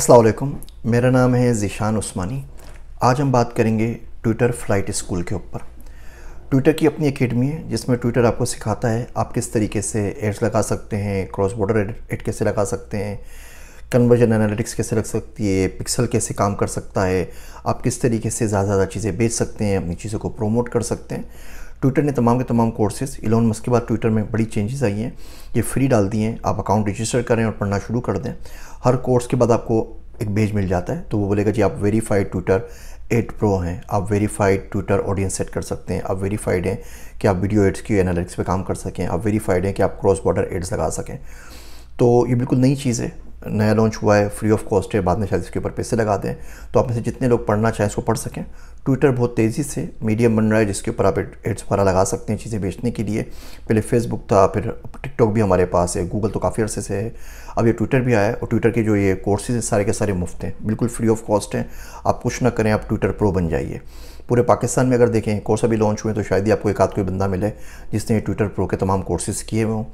असलम मेरा नाम है ज़िशान उस्मानी आज हम बात करेंगे ट्विटर फ्लाइट स्कूल के ऊपर ट्विटर की अपनी अकेडमी है जिसमें ट्विटर आपको सिखाता है आप किस तरीके से एड्स लगा सकते हैं क्रॉस बॉर्डर एड कैसे लगा सकते हैं कन्वर्जन एनालिटिक्स कैसे लग सकती है पिक्सल कैसे काम कर सकता है आप किस तरीके से ज़्यादा ज़्यादा चीज़ें बेच सकते हैं अपनी चीज़ों को प्रोमोट कर सकते हैं ट्विटर ने तमाम के तमाम कोर्सेज इलोन मस्क के बाद ट्विटर में बड़ी चेंजेस आई हैं ये फ्री डाल दिए हैं आप अकाउंट रजिस्टर करें और पढ़ना शुरू कर दें हर कोर्स के बाद आपको एक बेज मिल जाता है तो वो बोलेगा जी आप वेरीफाइड ट्विटर एट प्रो हैं आप वेरीफाइड ट्विटर ऑडियंस सेट कर सकते हैं आप वेरीफाइड हैं कि आप वीडियो एड्स की एनालिटिक्स पे काम कर सकें आप वेरीफाइड हैं कि आप क्रॉस बॉर्डर एड्स लगा सकें तो ये बिल्कुल नई चीज़ है नया लॉन्च हुआ है फ्री ऑफ कॉस्ट है बाद में शायद इसके ऊपर पैसे लगा दें तो आप में से जितने लोग पढ़ना चाहें इसको पढ़ सकें ट्विटर बहुत तेज़ी से मीडियम बन रहा है जिसके ऊपर आप एड्स वगैरह लगा सकते हैं चीज़ें बेचने के लिए पहले फेसबुक था फिर टिकटॉक भी हमारे पास है गूगल तो काफ़ी अर्से से है अब ये ट्विटर भी आया है और ट्विटर के जो ये कोर्सेज हैं सारे के सारे मुफ्त हैं बिल्कुल फ्री ऑफ कॉस्ट हैं आप कुछ ना करें आप ट्विटर प्रो बन जाइए पूरे पाकिस्तान में अगर देखें कोर्स अभी लॉन्च हुए तो शायद ही आपको एक आध कोई बंदा मिले जिसने ये ट्विटर प्रो के तमाम कोर्सेज़ किए हुए हों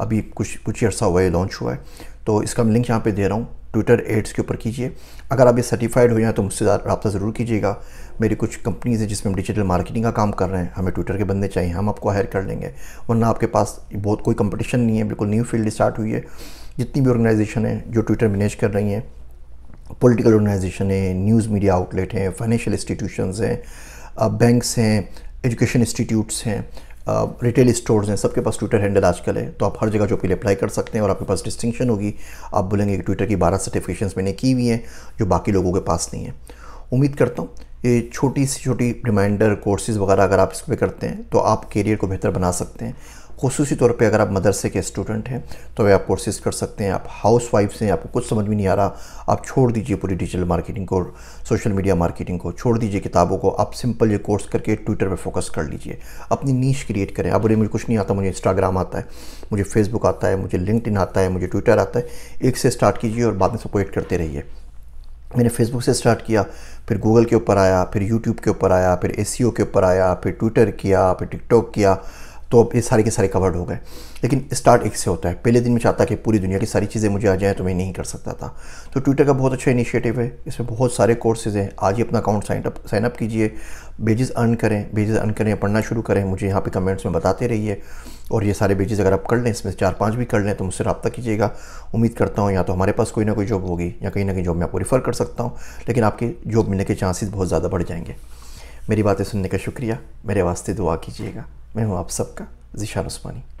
अभी कुछ कुछ ही अर्सा हुआ है लॉन्च हुआ है तो इसका लिंक यहाँ पे दे रहा हूँ ट्विटर एड्स के ऊपर कीजिए अगर आप ये सर्टिफाइड हो जाए तो मुझसे रबा ज़रूर कीजिएगा मेरी कुछ कंपनीज़ हैं जिसमें हम डिजिटल मार्केटिंग का काम कर रहे हैं हमें ट्विटर के बंदे चाहिए हम आपको हायर कर लेंगे वरना आपके पास बहुत कोई कंपटीशन नहीं है बिल्कुल न्यू फील्ड स्टार्ट हुई है जितनी भी ऑर्गेनाइजेशन है जो ट्विटर मैनेज कर रही हैं पोलिटिकल ऑर्गेनाइजेशन है न्यूज़ मीडिया आउटलेट हैं फाइनेंशियल इंस्टीट्यूशन हैं बैंक्स हैं एजुकेशन इंस्टीट्यूट्स हैं रिटेल स्टोर्स हैं सबके पास ट्विटर हैंडल आजकल है तो आप हर जगह जो लिए अप्लाई कर सकते हैं और आपके पास डिस्टिंक्शन होगी आप बोलेंगे कि ट्विटर की बारह सर्टिफिकेशन मैंने की हुई हैं जो बाकी लोगों के पास नहीं है उम्मीद करता हूँ ये छोटी सी छोटी रिमाइंडर कोर्सेज़ वगैरह अगर आप इस पर करते हैं तो आप करियर को बेहतर बना सकते हैं खसूसी तौर पर अगर आप मदरसे के स्टूडेंट हैं तो वे आप कोर्सेज़ कर सकते हैं आप हाउस वाइफ हैं आपको कुछ समझ में नहीं आ रहा आप छोड़ दीजिए पूरी डिजिटल मार्केटिंग को सोशल मीडिया मार्केटिंग को छोड़ दीजिए किताबों को आप सिंपल ये कोर्स करके ट्विटर पर फोकस कर लीजिए अपनी नीच क्रिएट करें अब बोले मुझे कुछ नहीं आता मुझे इंस्टाग्राम आता है मुझे फेसबुक आता है मुझे लिंकड आता है मुझे ट्विटर आता है एक से स्टार्ट कीजिए और बाद में सबको एड करते रहिए मैंने फेसबुक से स्टार्ट किया फिर गूगल के ऊपर आया फिर यूट्यूब के ऊपर आया फिर एस e के ऊपर आया फिर ट्विटर किया फिर टिकटॉक किया तो अब ये सारे के सारे कवर्ड हो गए लेकिन स्टार्ट एक से होता है पहले दिन में चाहता कि पूरी दुनिया की सारी चीज़ें मुझे आ जाएँ तो मैं नहीं कर सकता था तो ट्विटर का बहुत अच्छा इनिशिएटिव है इसमें बहुत सारे कोर्सेज़ हैं आज ही अपना अकाउंट साइन अप साइनअप कीजिए बेजेस अर्न करें बेजेस अर्न करें पढ़ना शुरू करें मुझे यहाँ पर कमेंट्स में बताते रहिए और ये सारे बेजेस अगर आप कर लें इसमें चार पाँच भी कर लें तो मुझसे रबा कीजिएगा उम्मीद करता हूँ या तो हमारे पास कोई ना कोई जॉब होगी या कहीं ना कहीं जॉब मैं आपको रिफ़र कर सकता हूँ लेकिन आपके जॉब मिलने के चांसेस बहुत ज़्यादा बढ़ जाएंगे मेरी बातें सुनने का शुक्रिया मेरे वास्ते दुआ कीजिएगा मैं हूँ आप सबका जिशान उस्मानी